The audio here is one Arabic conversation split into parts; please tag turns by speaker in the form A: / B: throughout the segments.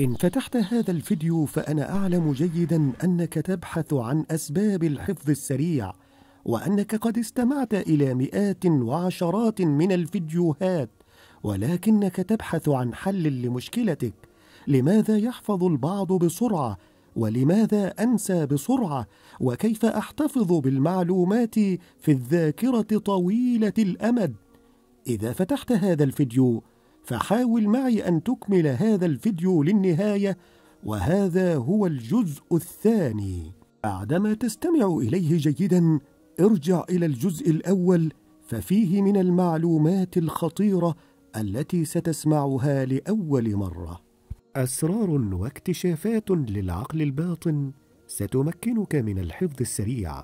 A: إن فتحت هذا الفيديو فأنا أعلم جيدا أنك تبحث عن أسباب الحفظ السريع وأنك قد استمعت إلى مئات وعشرات من الفيديوهات ولكنك تبحث عن حل لمشكلتك لماذا يحفظ البعض بسرعة ولماذا أنسى بسرعة وكيف أحتفظ بالمعلومات في الذاكرة طويلة الأمد إذا فتحت هذا الفيديو فحاول معي أن تكمل هذا الفيديو للنهاية وهذا هو الجزء الثاني بعدما تستمع إليه جيدا ارجع إلى الجزء الأول ففيه من المعلومات الخطيرة التي ستسمعها لأول مرة أسرار واكتشافات للعقل الباطن ستمكنك من الحفظ السريع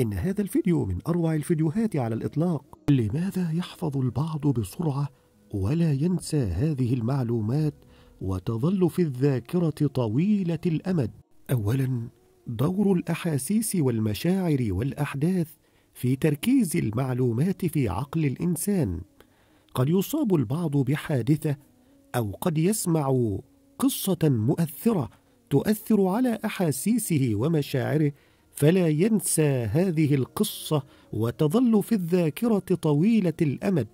A: إن هذا الفيديو من أروع الفيديوهات على الإطلاق لماذا يحفظ البعض بسرعة ولا ينسى هذه المعلومات وتظل في الذاكره طويله الامد اولا دور الاحاسيس والمشاعر والاحداث في تركيز المعلومات في عقل الانسان قد يصاب البعض بحادثه او قد يسمع قصه مؤثره تؤثر على احاسيسه ومشاعره فلا ينسى هذه القصه وتظل في الذاكره طويله الامد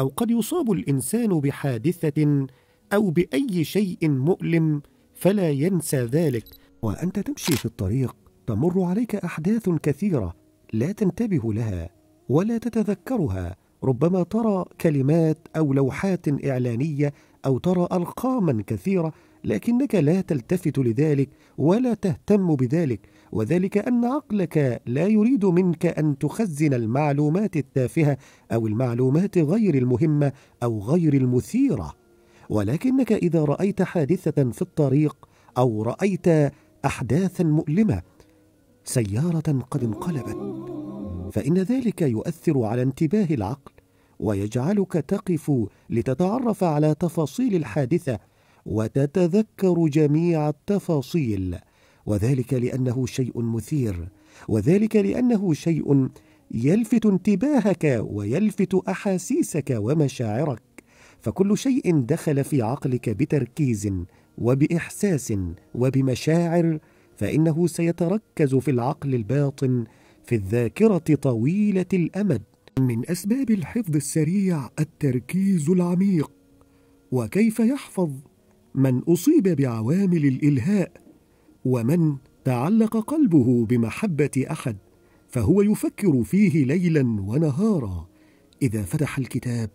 A: أو قد يصاب الإنسان بحادثة أو بأي شيء مؤلم فلا ينسى ذلك وأنت تمشي في الطريق تمر عليك أحداث كثيرة لا تنتبه لها ولا تتذكرها ربما ترى كلمات أو لوحات إعلانية او ترى ارقاما كثيره لكنك لا تلتفت لذلك ولا تهتم بذلك وذلك ان عقلك لا يريد منك ان تخزن المعلومات التافهه او المعلومات غير المهمه او غير المثيره ولكنك اذا رايت حادثه في الطريق او رايت احداثا مؤلمه سياره قد انقلبت فان ذلك يؤثر على انتباه العقل ويجعلك تقف لتتعرف على تفاصيل الحادثه وتتذكر جميع التفاصيل وذلك لانه شيء مثير وذلك لانه شيء يلفت انتباهك ويلفت احاسيسك ومشاعرك فكل شيء دخل في عقلك بتركيز وباحساس وبمشاعر فانه سيتركز في العقل الباطن في الذاكره طويله الامد من أسباب الحفظ السريع التركيز العميق وكيف يحفظ من أصيب بعوامل الإلهاء ومن تعلق قلبه بمحبة أحد فهو يفكر فيه ليلا ونهارا إذا فتح الكتاب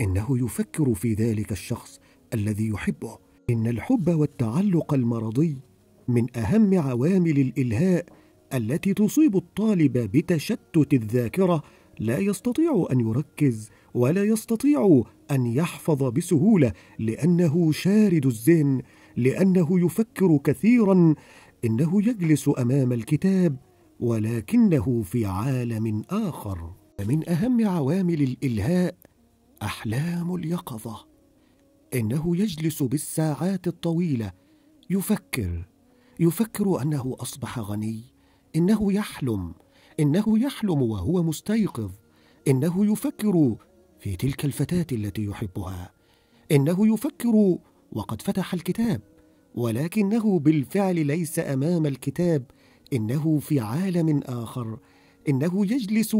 A: إنه يفكر في ذلك الشخص الذي يحبه إن الحب والتعلق المرضي من أهم عوامل الإلهاء التي تصيب الطالب بتشتت الذاكرة لا يستطيع ان يركز ولا يستطيع ان يحفظ بسهوله لانه شارد الذهن لانه يفكر كثيرا انه يجلس امام الكتاب ولكنه في عالم اخر من اهم عوامل الالهاء احلام اليقظه انه يجلس بالساعات الطويله يفكر يفكر انه اصبح غني انه يحلم انه يحلم وهو مستيقظ انه يفكر في تلك الفتاه التي يحبها انه يفكر وقد فتح الكتاب ولكنه بالفعل ليس امام الكتاب انه في عالم اخر انه يجلس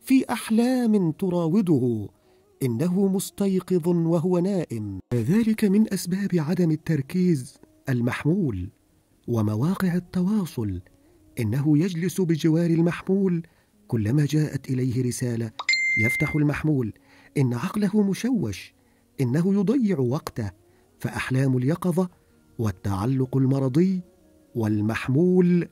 A: في احلام تراوده انه مستيقظ وهو نائم ذلك من اسباب عدم التركيز المحمول ومواقع التواصل انه يجلس بجوار المحمول كلما جاءت اليه رساله يفتح المحمول ان عقله مشوش انه يضيع وقته فاحلام اليقظه والتعلق المرضي والمحمول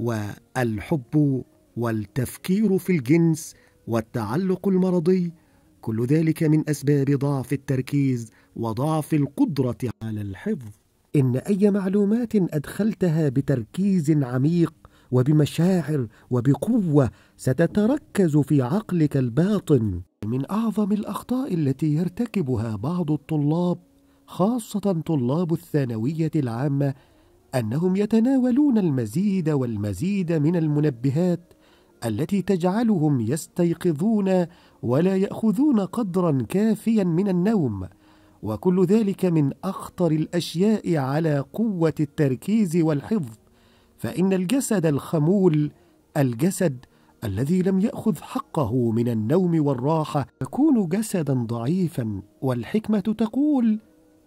A: والحب والتفكير في الجنس والتعلق المرضي كل ذلك من اسباب ضعف التركيز وضعف القدره على الحفظ ان اي معلومات ادخلتها بتركيز عميق وبمشاعر وبقوه ستتركز في عقلك الباطن من اعظم الاخطاء التي يرتكبها بعض الطلاب خاصه طلاب الثانويه العامه انهم يتناولون المزيد والمزيد من المنبهات التي تجعلهم يستيقظون ولا ياخذون قدرا كافيا من النوم وكل ذلك من اخطر الاشياء على قوه التركيز والحفظ فان الجسد الخمول الجسد الذي لم ياخذ حقه من النوم والراحه يكون جسدا ضعيفا والحكمه تقول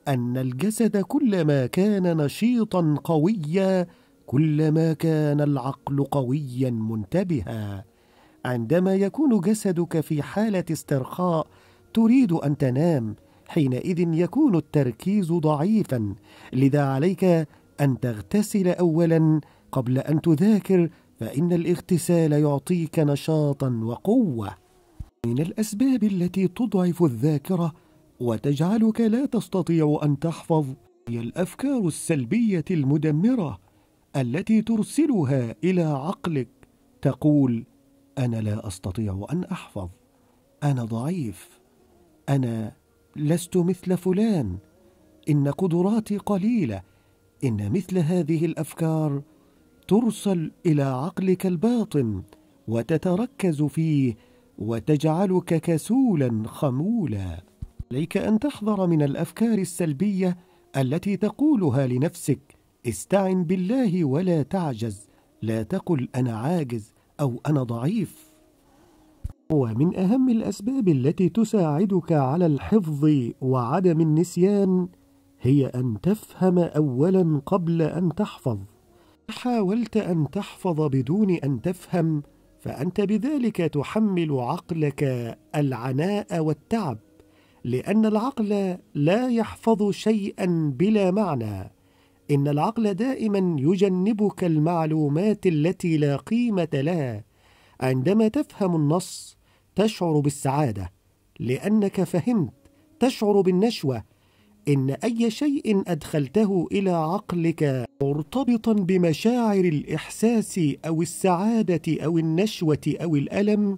A: ان الجسد كلما كان نشيطا قويا كلما كان العقل قويا منتبها عندما يكون جسدك في حاله استرخاء تريد ان تنام حينئذ يكون التركيز ضعيفا لذا عليك ان تغتسل اولا قبل أن تذاكر فإن الاغتسال يعطيك نشاطا وقوة من الأسباب التي تضعف الذاكرة وتجعلك لا تستطيع أن تحفظ هي الأفكار السلبية المدمرة التي ترسلها إلى عقلك تقول أنا لا أستطيع أن أحفظ أنا ضعيف أنا لست مثل فلان إن قدراتي قليلة إن مثل هذه الأفكار ترسل الى عقلك الباطن وتتركز فيه وتجعلك كسولا خمولا عليك ان تحذر من الافكار السلبيه التي تقولها لنفسك استعن بالله ولا تعجز لا تقل انا عاجز او انا ضعيف ومن اهم الاسباب التي تساعدك على الحفظ وعدم النسيان هي ان تفهم اولا قبل ان تحفظ حاولت ان تحفظ بدون ان تفهم فانت بذلك تحمل عقلك العناء والتعب لان العقل لا يحفظ شيئا بلا معنى ان العقل دائما يجنبك المعلومات التي لا قيمه لها عندما تفهم النص تشعر بالسعاده لانك فهمت تشعر بالنشوه إن أي شيء أدخلته إلى عقلك مرتبطا بمشاعر الإحساس أو السعادة أو النشوة أو الألم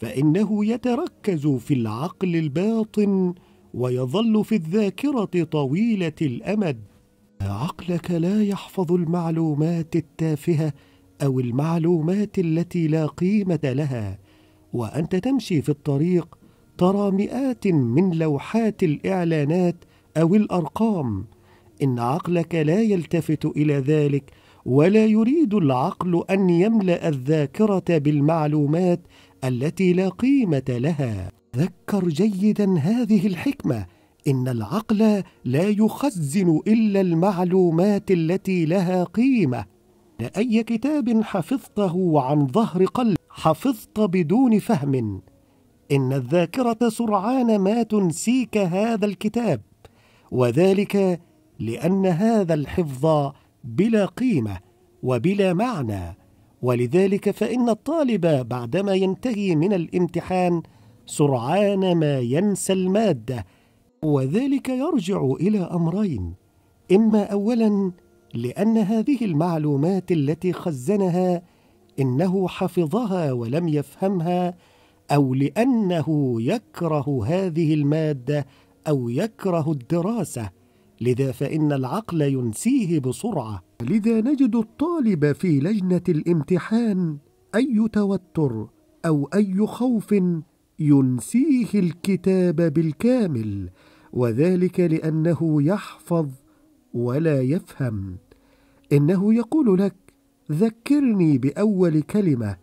A: فإنه يتركز في العقل الباطن ويظل في الذاكرة طويلة الأمد عقلك لا يحفظ المعلومات التافهة أو المعلومات التي لا قيمة لها وأنت تمشي في الطريق ترى مئات من لوحات الإعلانات أو الأرقام إن عقلك لا يلتفت إلى ذلك ولا يريد العقل أن يملأ الذاكرة بالمعلومات التي لا قيمة لها ذكر جيدا هذه الحكمة إن العقل لا يخزن إلا المعلومات التي لها قيمة لأي كتاب حفظته عن ظهر قلب حفظت بدون فهم إن الذاكرة سرعان ما تنسيك هذا الكتاب وذلك لان هذا الحفظ بلا قيمه وبلا معنى ولذلك فان الطالب بعدما ينتهي من الامتحان سرعان ما ينسى الماده وذلك يرجع الى امرين اما اولا لان هذه المعلومات التي خزنها انه حفظها ولم يفهمها او لانه يكره هذه الماده أو يكره الدراسة لذا فإن العقل ينسيه بسرعة لذا نجد الطالب في لجنة الامتحان أي توتر أو أي خوف ينسيه الكتاب بالكامل وذلك لأنه يحفظ ولا يفهم إنه يقول لك ذكرني بأول كلمة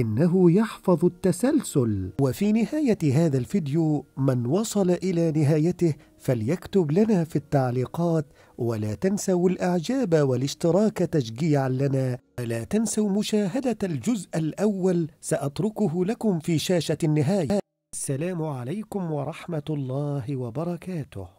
A: إنه يحفظ التسلسل وفي نهاية هذا الفيديو من وصل إلى نهايته فليكتب لنا في التعليقات ولا تنسوا الإعجاب والاشتراك تشجيعا لنا ولا تنسوا مشاهدة الجزء الأول سأتركه لكم في شاشة النهاية السلام عليكم ورحمة الله وبركاته